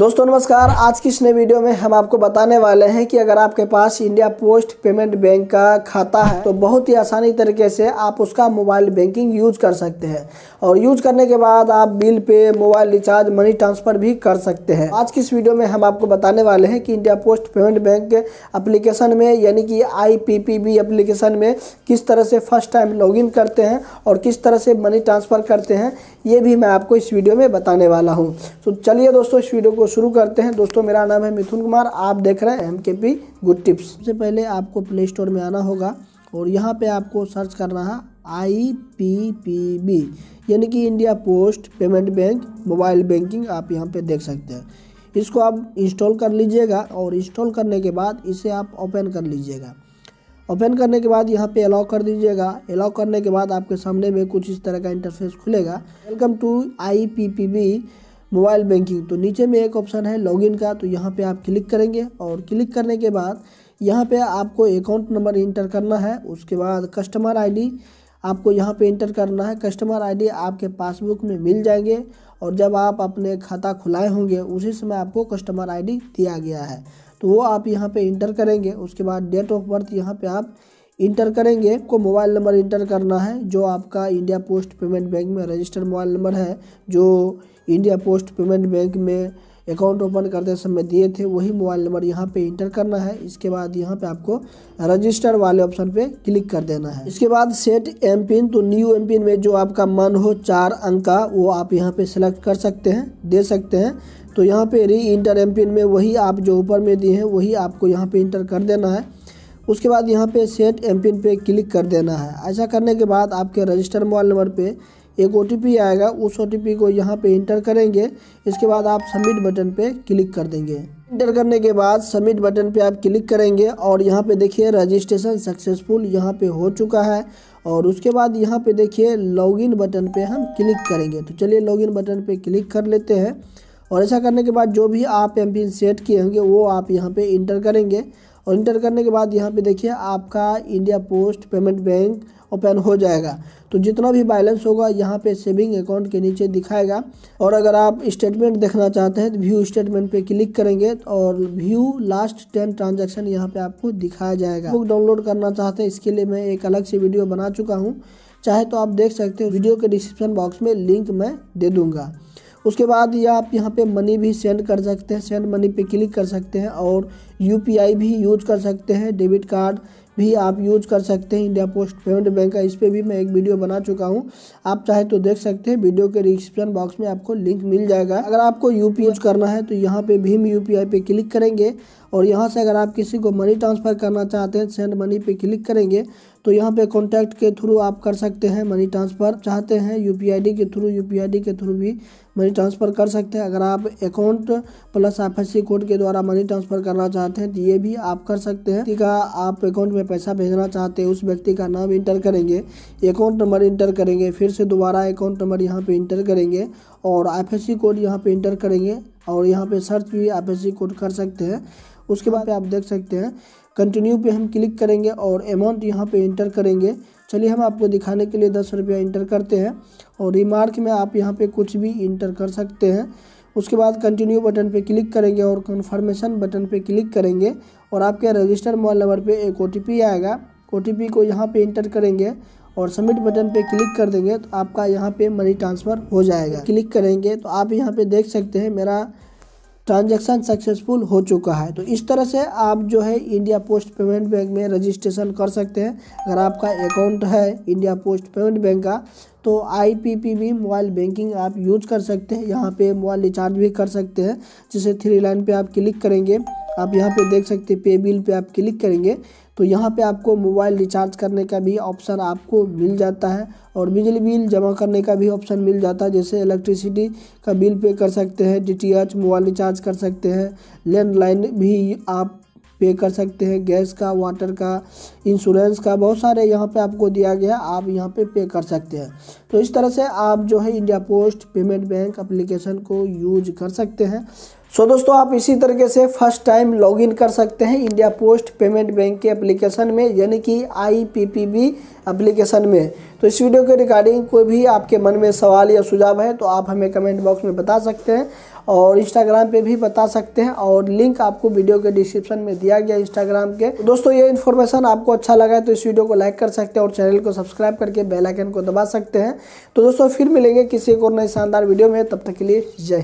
दोस्तों नमस्कार आज की इस नए वीडियो में हम आपको बताने वाले हैं कि अगर आपके पास इंडिया पोस्ट पेमेंट बैंक का खाता है तो बहुत ही आसानी तरीके से आप उसका मोबाइल बैंकिंग यूज कर सकते हैं और यूज करने के बाद आप bill pay mobile recharge money transfer भी कर सकते हैं आज की इस वीडियो में हम आपको बताने वाले हैं कि India post payment bank application में यानी कि आई पी एप्लीकेशन में किस तरह से फर्स्ट टाइम लॉग करते हैं और किस तरह से मनी ट्रांसफ़र करते हैं ये भी मैं आपको इस वीडियो में बताने वाला हूँ तो चलिए दोस्तों इस वीडियो को को शुरू करते हैं दोस्तों मेरा नाम है मिथुन कुमार आप देख रहे हैं एम के पी गुड टिप्स सबसे पहले आपको प्ले स्टोर में आना होगा और यहाँ पे आपको सर्च करना है आई पी पी बी यानी कि India post payment bank mobile banking आप यहाँ पे देख सकते हैं इसको आप इंस्टॉल कर लीजिएगा और इंस्टॉल करने के बाद इसे आप ओपन कर लीजिएगा ओपन करने के बाद यहाँ पे अलाउ कर दीजिएगा अलाउ करने के बाद आपके सामने में कुछ इस तरह का इंटरफेस खुलेगा welcome to I P P B mobile banking तो नीचे में एक ऑप्शन है लॉगिन का तो यहाँ पे आप क्लिक करेंगे और क्लिक करने के बाद यहाँ पे आपको अकाउंट नंबर इंटर करना है उसके बाद कस्टमर आईडी आपको यहाँ पे इंटर करना है कस्टमर आईडी आपके पासबुक में मिल जाएंगे और जब आप अपने खाता खुलाए होंगे उसी समय आपको कस्टमर आई दिया गया है तो वो आप यहाँ पर इंटर करेंगे उसके बाद डेट ऑफ बर्थ यहाँ पर आप इंटर करेंगे को मोबाइल नंबर इंटर करना है जो आपका इंडिया पोस्ट पेमेंट बैंक में रजिस्टर्ड मोबाइल नंबर है जो इंडिया पोस्ट पेमेंट बैंक में अकाउंट ओपन करते समय दिए थे वही मोबाइल नंबर यहाँ पे इंटर करना है इसके बाद यहाँ पे आपको रजिस्टर वाले ऑप्शन पे क्लिक कर देना है इसके बाद सेट एम पिन तो न्यू एम पिन में जो आपका मन हो चार अंक का वो आप यहाँ पे सेलेक्ट कर सकते हैं दे सकते हैं तो यहाँ पे री इंटर एम पिन में वही आप जो ऊपर में दिए हैं वही आपको यहाँ पर इंटर कर देना है उसके बाद यहाँ पे सेट एम पिन पर क्लिक कर देना है ऐसा करने के बाद आपके रजिस्टर मोबाइल नंबर पर एक ओ आएगा उस ओ को यहाँ पे इंटर करेंगे इसके बाद आप सबमिट बटन पे क्लिक कर देंगे इंटर करने के बाद सबमिट बटन पे आप क्लिक करेंगे और यहाँ पे देखिए रजिस्ट्रेशन सक्सेसफुल यहाँ पे हो चुका है और उसके बाद यहाँ पे देखिए लॉगिन बटन पे हम क्लिक करेंगे तो चलिए लॉगिन बटन पे क्लिक कर लेते हैं और ऐसा करने के बाद जो भी आप एम सेट किए होंगे वो आप यहाँ पर इंटर करेंगे और इंटर करने के बाद यहाँ पे देखिए आपका India post payment Bank open हो जाएगा तो जितना भी बैलेंस होगा यहाँ पे सेविंग अकाउंट के नीचे दिखाएगा और अगर आप स्टेटमेंट देखना चाहते हैं तो व्यू स्टेटमेंट पे क्लिक करेंगे और व्यू लास्ट टेन ट्रांजैक्शन यहाँ पे आपको दिखाया जाएगा बुक डाउनलोड करना चाहते हैं इसके लिए मैं एक अलग से वीडियो बना चुका हूँ चाहे तो आप देख सकते हैं वीडियो के डिस्क्रिप्शन बॉक्स में लिंक मैं दे दूँगा उसके बाद ये आप यहाँ पे मनी भी सेंड कर सकते हैं सेंड मनी पे क्लिक कर सकते हैं और यूपीआई भी यूज कर सकते हैं डेबिट कार्ड भी आप यूज कर सकते हैं इंडिया पोस्ट पेमेंट बैंक का इस पर भी मैं एक वीडियो बना चुका हूँ आप चाहे तो देख सकते हैं वीडियो के डिस्क्रिप्शन बॉक्स में आपको लिंक मिल जाएगा अगर आपको यू यूज करना है तो यहाँ पे भीम यू पे क्लिक करेंगे और यहाँ से अगर आप किसी को मनी ट्रांसफ़र करना चाहते हैं सेंड मनी पे क्लिक करेंगे तो यहाँ पे कॉन्टैक्ट के थ्रू आप कर सकते हैं मनी ट्रांसफ़र चाहते हैं यू के थ्रू यू के थ्रू भी मनी ट्रांसफ़र कर सकते हैं अगर आप अकाउंट प्लस एफ कोड के द्वारा मनी ट्रांसफ़र करना चाहते हैं तो ये भी आप कर सकते हैं का आप अकाउंट में पैसा भेजना चाहते हैं उस व्यक्ति का नाम इंटर करेंगे अकाउंट नंबर इंटर करेंगे फिर से दोबारा अकाउंट नंबर यहाँ पर इंटर करेंगे और एफ कोड यहाँ पर इंटर करेंगे और यहाँ पर सर्च भी एफ कोड कर सकते हैं उसके बाद पे आप देख सकते हैं कंटिन्यू पे हम क्लिक करेंगे और अमाउंट यहाँ पे इंटर करेंगे चलिए हम आपको दिखाने के लिए दस रुपया इंटर करते हैं और रिमार्क में आप यहाँ पे कुछ भी इंटर कर सकते हैं उसके बाद कंटिन्यू बटन पे क्लिक करेंगे और कन्फर्मेशन बटन पे क्लिक करेंगे और आपके रजिस्टर मोबाइल नंबर पर एक ओ आएगा ओ को यहाँ पर इंटर करेंगे और सबमिट बटन पे क्लिक कर देंगे तो आपका यहाँ पे मनी ट्रांसफ़र हो जाएगा क्लिक करेंगे तो आप यहाँ पे देख सकते हैं मेरा ट्रांजैक्शन सक्सेसफुल हो चुका है तो इस तरह से आप जो है इंडिया पोस्ट पेमेंट बैंक में रजिस्ट्रेशन कर सकते हैं अगर आपका अकाउंट है इंडिया पोस्ट पेमेंट बैंक का तो आई पी पी भी मोबाइल बैंकिंग आप यूज कर सकते हैं यहाँ पे मोबाइल रिचार्ज भी कर सकते हैं जैसे थ्री लाइन पे आप क्लिक करेंगे आप यहाँ पे देख सकते हैं पे बिल पे आप क्लिक करेंगे तो यहाँ पे आपको मोबाइल रिचार्ज करने का भी ऑप्शन आपको मिल जाता है और बिजली बिल जमा करने का भी ऑप्शन मिल जाता है जैसे इलेक्ट्रिसिटी का बिल पे कर सकते हैं डी मोबाइल रिचार्ज कर सकते हैं लैंडलाइन भी आप पे कर सकते हैं गैस का वाटर का इंश्योरेंस का बहुत सारे यहाँ पे आपको दिया गया आप यहाँ पे पे कर सकते हैं तो इस तरह से आप जो है India post payment bank application को यूज कर सकते हैं सो दोस्तों आप इसी तरीके से फर्स्ट टाइम लॉगिन कर सकते हैं इंडिया पोस्ट पेमेंट बैंक के एप्लीकेशन में यानी कि I P P B application में तो इस वीडियो के रिगार्डिंग कोई भी आपके मन में सवाल या सुझाव है तो आप हमें कमेंट बॉक्स में बता सकते हैं और इंस्टाग्राम पे भी बता सकते हैं और लिंक आपको वीडियो के डिस्क्रिप्शन में दिया गया इंस्टाग्राम के दोस्तों ये इन्फॉर्मेशन आपको अच्छा लगा है तो इस वीडियो को लाइक कर सकते हैं और चैनल को सब्सक्राइब करके बेलाइकन को दबा सकते हैं तो दोस्तों फिर मिलेंगे किसी एक और नई शानदार वीडियो में तब तक के लिए जय हिंद